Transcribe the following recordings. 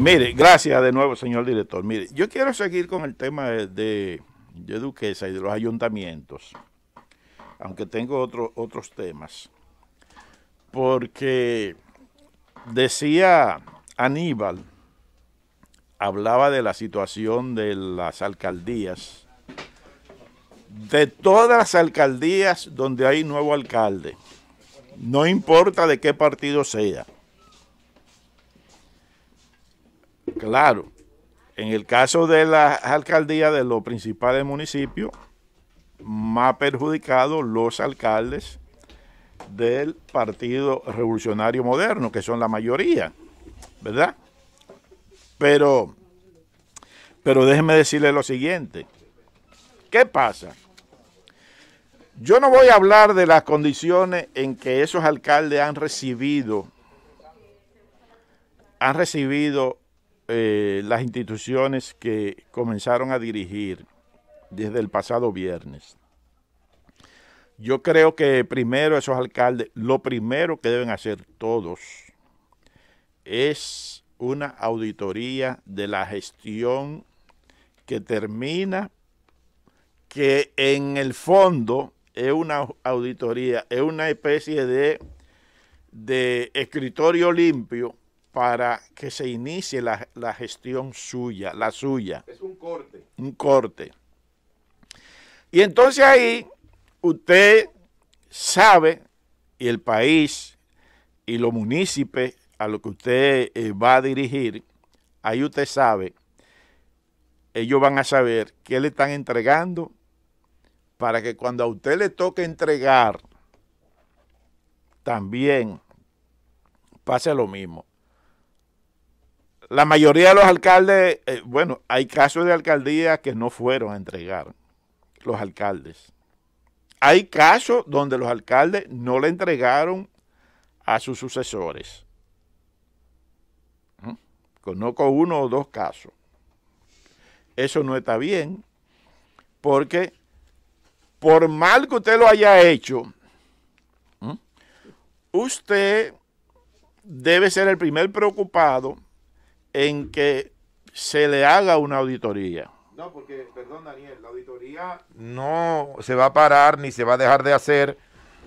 Mire, gracias de nuevo, señor director. Mire, yo quiero seguir con el tema de, Duquesa y de los ayuntamientos, aunque tengo otros temas. Porque decía Aníbal, hablaba de la situación de las alcaldías, de todas las alcaldías donde hay nuevo alcalde, no importa de qué partido sea Claro. En el caso de las alcaldías de los principales municipios, más perjudicados los alcaldes del Partido Revolucionario Moderno, que son la mayoría, ¿verdad? Pero, pero déjeme decirle lo siguiente. ¿Qué pasa? Yo no voy a hablar de las condiciones en que esos alcaldes han recibido, han recibido eh, las instituciones que comenzaron a dirigir desde el pasado viernes. Yo creo que primero esos alcaldes, lo primero que deben hacer todos es una auditoría de la gestión que termina, que en el fondo es una auditoría, es una especie de, de escritorio limpio para que se inicie la, gestión suya, la suya. Es un corte. Un corte. Y entonces ahí usted sabe, y el país, y los municipios a los que usted eh, va a dirigir, ahí usted sabe, ellos van a saber qué le están entregando para que cuando a usted le toque entregar, también pase lo mismo la mayoría de los alcaldes, eh, bueno, hay casos de alcaldías que no fueron a entregar los alcaldes. Hay casos donde los alcaldes no le entregaron a sus sucesores. Conozco uno o dos casos. Eso no está bien porque por mal que usted lo haya hecho, usted debe ser el primer preocupado en que se le haga una auditoría. No, porque, perdón Daniel, la auditoría no se va a parar ni se va a dejar de hacer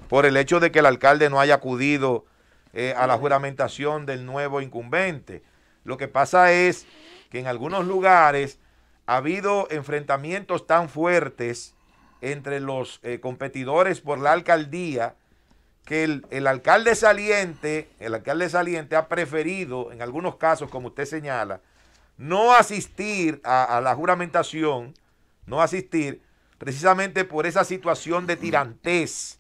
por el hecho de que el alcalde no haya acudido eh, a la juramentación del nuevo incumbente. Lo que pasa es que en algunos lugares ha habido enfrentamientos tan fuertes entre los eh, competidores por la alcaldía que el, alcalde saliente, el alcalde saliente ha preferido, en algunos casos, como usted señala, no asistir a, la juramentación, no asistir, precisamente por esa situación de tirantez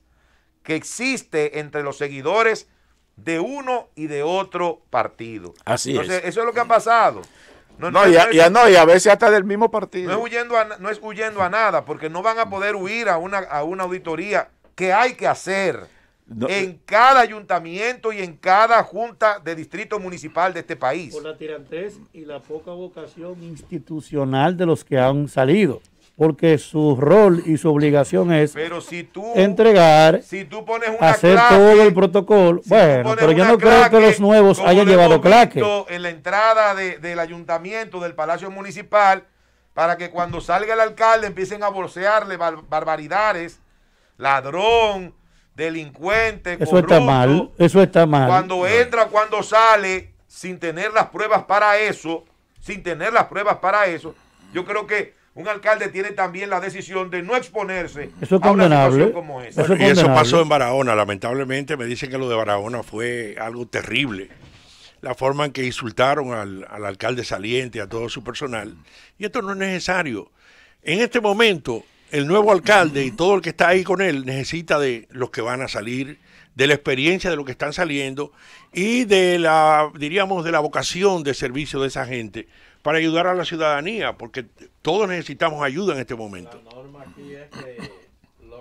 que existe entre los seguidores de uno y de otro partido. Así Entonces, Eso es lo que ha pasado. No, y, a, veces hasta del mismo partido. No es, huyendo a, no es a nada, porque no van a poder huir a una, a una auditoría que hay que hacer en eh, cada ayuntamiento y en cada junta de distrito municipal de este país. Por la tirantez y la poca vocación institucional de los que han salido. Porque su rol y su obligación es pero si tú, entregar, si tú pones hacer todo el protocolo. bueno, pero yo no creo que los nuevos hayan llevado claque. En la entrada de, del ayuntamiento, del Palacio Municipal, para que cuando salga el alcalde empiecen a bolsearle barbaridades, ladrón, delincuente, corrupto, eso está mal, Cuando entra, cuando sale, sin tener las pruebas para eso, sin tener las pruebas para eso, yo creo que un alcalde tiene también la decisión de no exponerse a una situación como esa. Eso y eso pasó en Barahona, lamentablemente me dicen que lo de Barahona fue algo terrible. La forma en que insultaron al, al alcalde saliente, a todo su personal. Y esto no es necesario. En este momento, el nuevo alcalde y todo el que está ahí con él necesita de los que van a salir, de la experiencia de los que están saliendo y de la, diríamos, de la vocación de servicio de esa gente para ayudar a la ciudadanía, porque todos necesitamos ayuda en este momento. La norma aquí es que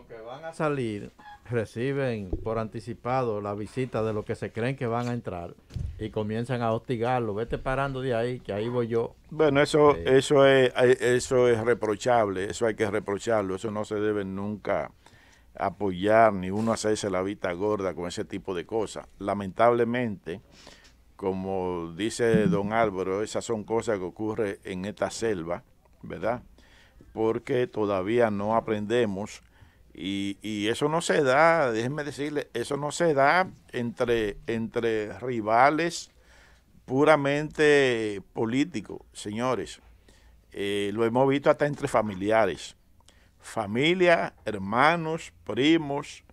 que van a salir reciben por anticipado la visita de los que se creen que van a entrar y comienzan a hostigarlo. Vete parando de ahí, que ahí voy yo. Bueno, eso, eh, eso, es, eh, eso es reprochable, eso hay que reprocharlo, eso no se debe nunca apoyar ni uno hacerse la vista gorda con ese tipo de cosas. Lamentablemente, como dice don Álvaro, esas son cosas que ocurren en esta selva, ¿verdad? Porque todavía no aprendemos y, eso no se da, déjenme decirle, eso no se da entre, entre rivales puramente políticos, señores. Eh, lo hemos visto hasta entre familiares. Familia, hermanos, primos,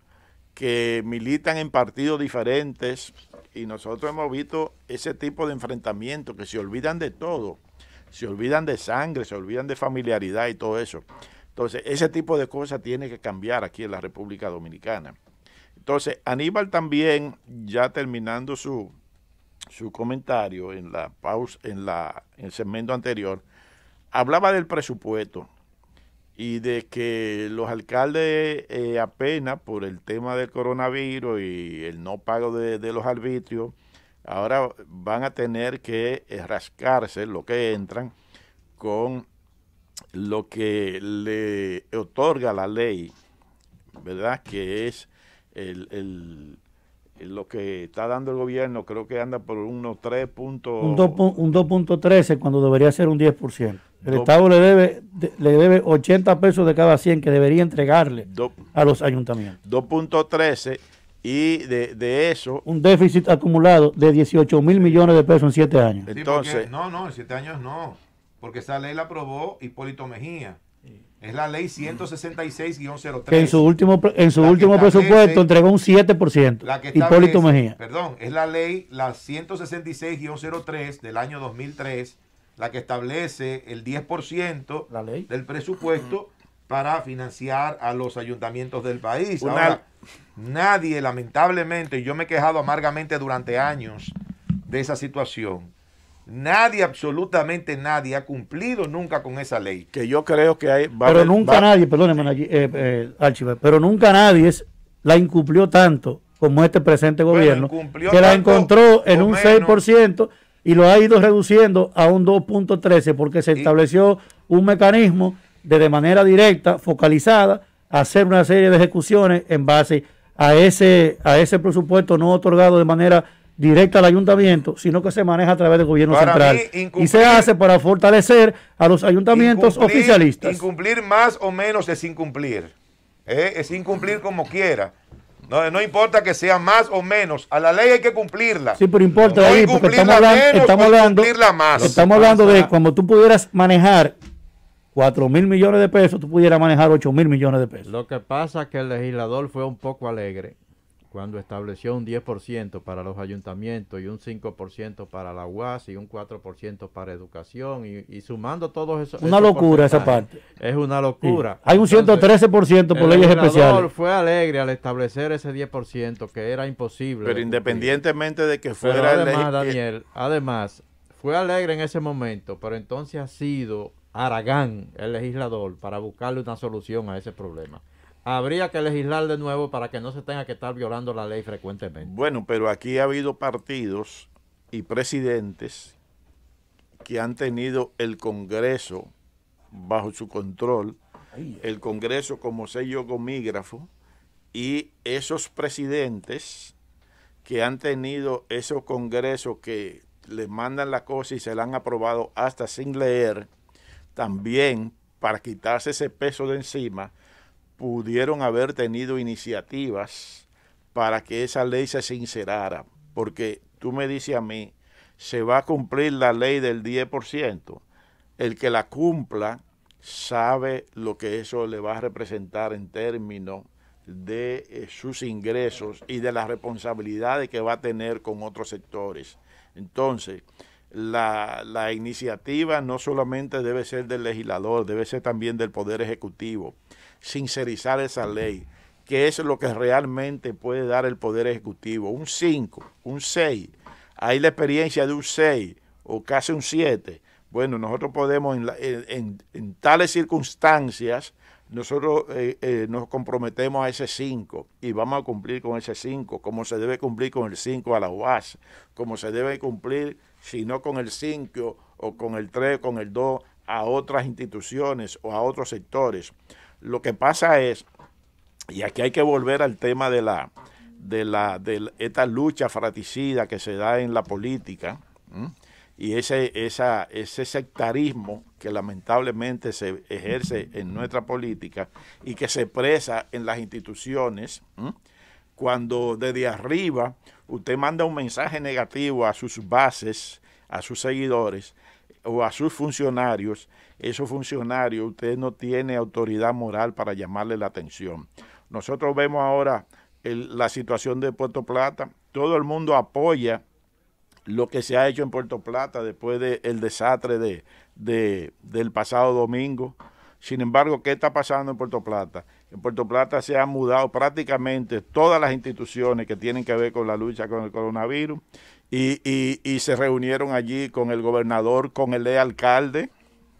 que militan en partidos diferentes. Y nosotros hemos visto ese tipo de enfrentamiento, que se olvidan de todo. Se olvidan de sangre, se olvidan de familiaridad y todo eso. Entonces, ese tipo de cosas tiene que cambiar aquí en la República Dominicana. Entonces, Aníbal también, ya terminando su, comentario en la pausa, en la en el segmento anterior, hablaba del presupuesto y de que los alcaldes eh, apenas por el tema del coronavirus y el no pago de, de los arbitrios, ahora van a tener que eh, rascarse lo que entran con lo que le otorga la ley, ¿verdad? Que es lo que está dando el gobierno creo que anda por unos 3 puntos. Un 2.13 cuando debería ser un 10%. El Estado le debe, le debe 80 pesos de cada 100 que debería entregarle a los ayuntamientos. 2.13 y de, eso... Un déficit acumulado de 18 mil millones de pesos en 7 años. Entonces, no, no, en 7 años no porque esa ley la aprobó Hipólito Mejía. Es la ley 166-03. Que en su último, en su último presupuesto entregó un 7%. Hipólito Mejía. Perdón, es la ley la 166-03 del año 2003, la que establece el 10% del presupuesto para financiar a los ayuntamientos del país. nadie, lamentablemente, yo me he quejado amargamente durante años de esa situación Nadie, absolutamente nadie, ha cumplido nunca con esa ley. Que yo creo que hay... pero nunca nadie, perdóneme, eh, pero nunca nadie la incumplió tanto como este presente gobierno, que la encontró en un 6% y lo ha ido reduciendo a un 2.13 porque se estableció un mecanismo de, de manera directa, focalizada, hacer una serie de ejecuciones en base a ese, a ese presupuesto no otorgado de manera directa al ayuntamiento, sino que se maneja a través del gobierno central. y se hace para fortalecer a los ayuntamientos oficialistas. Incumplir más o menos es incumplir. ¿eh? Es incumplir como quiera. No, no, importa que sea más o menos. A la ley hay que cumplirla. Sí, pero importa, porque estamos hablando, más. Estamos hablando de cuando tú pudieras manejar 4 mil millones de pesos, tú pudieras manejar 8 mil millones de pesos. Lo que pasa es que el legislador fue un poco alegre cuando estableció un 10% para los ayuntamientos y un 5% para la UAS y un 4% para educación y, sumando todos eso. Una locura esa parte. Es una locura. Hay un 113% por leyes especiales. fue alegre al establecer ese 10% que era imposible. Pero independientemente de que fuera... además, eh, Daniel, además, fue alegre en ese momento, pero entonces ha sido Aragán, el legislador, para buscarle una solución a ese problema habría que legislar de nuevo para que no se tenga que estar violando la ley frecuentemente. Bueno, pero aquí ha habido partidos y presidentes que han tenido el Congreso bajo su control, el Congreso como sello gomígrafo, y esos presidentes que han tenido esos congresos que les mandan la cosa y se la han aprobado hasta sin leer, también para quitarse ese peso de encima, pudieron haber tenido iniciativas para que esa ley se sincerara, porque tú me dices a mí, se va a cumplir la ley del 10%, el que la cumpla sabe lo que eso le va a representar en términos de eh, sus ingresos y de las responsabilidades que va a tener con otros sectores. Entonces, la, la iniciativa no solamente debe ser del legislador, debe ser también del Poder Ejecutivo sincerizar esa ley, que es lo que realmente puede dar el Poder Ejecutivo. Un 5, un 6, hay la experiencia de un 6 o casi un 7. Bueno, nosotros podemos en, en tales circunstancias, nosotros eh, eh nos comprometemos a ese 5 y vamos a cumplir con ese 5, como se debe cumplir con el 5 a la UAS, como se debe cumplir, si no con el 5 o con el 3, con el 2, a otras instituciones o a otros sectores. Lo que pasa es, y aquí hay que volver al tema de la la de esta lucha fraticida que se da en la política y ese ese sectarismo que lamentablemente se ejerce en nuestra política y que se presa en las instituciones cuando desde arriba usted manda un mensaje negativo a sus bases a sus seguidores o a sus funcionarios, esos funcionarios, usted no tiene autoridad moral para llamarle la atención. Nosotros vemos ahora la situación de Puerto Plata, todo el mundo apoya lo que se ha hecho en Puerto Plata después del desastre de, de, del pasado domingo. Sin embargo, ¿qué está pasando en Puerto Plata? En Puerto Plata se han mudado prácticamente todas las instituciones que tienen que ver con la lucha con el coronavirus y, y, y, se reunieron allí con el gobernador, con el alcalde,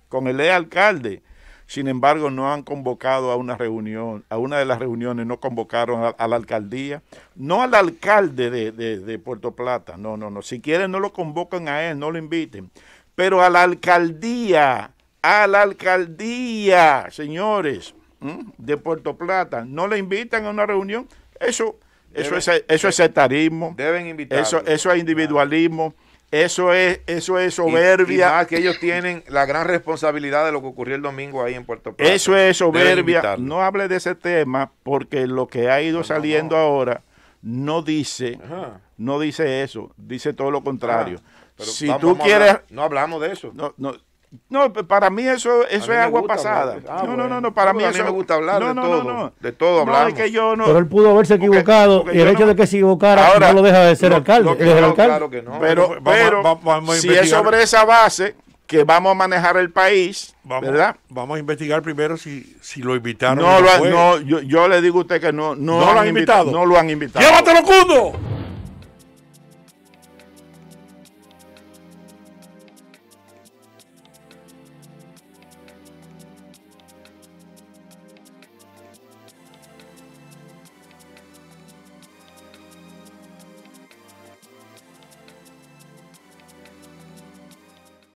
con el alcalde. Sin embargo, no han convocado a una reunión, a una de las reuniones no convocaron a, la alcaldía, no al alcalde de, Puerto Plata, no, no, no. Si quieren no lo convocan a él, no lo inviten, pero a la alcaldía, a la alcaldía, señores, de Puerto Plata, no le invitan a una reunión. Eso e, eso, es, eso es sectarismo. Deben invitar. Eso, eso es individualismo. Eso es, eso es soberbia. Y, que ellos tienen la gran responsabilidad de lo que ocurrió el domingo ahí en Puerto Plata. Eso es soberbia. No hable de ese tema porque lo que ha ido saliendo ahora no dice, no dice eso, dice todo lo contrario. si tú quieres, no hablamos de eso. No, no, no, para mí eso, eso es agua pasada. Ah, no, no, no, para mí, eso... a mí me gusta hablar de, todo, de todo. hablar, Pero él pudo haberse equivocado y el hecho de que se equivocara Ahora, no lo deja de ser alcalde. claro, que pero, pero si es sobre esa base que vamos a manejar el país, vamos, ¿verdad? Vamos a investigar primero si, si lo invitaron. No, no yo, le digo a usted que no, lo han invitado. No lo han invitado. ¡Llévatelo, Cundo!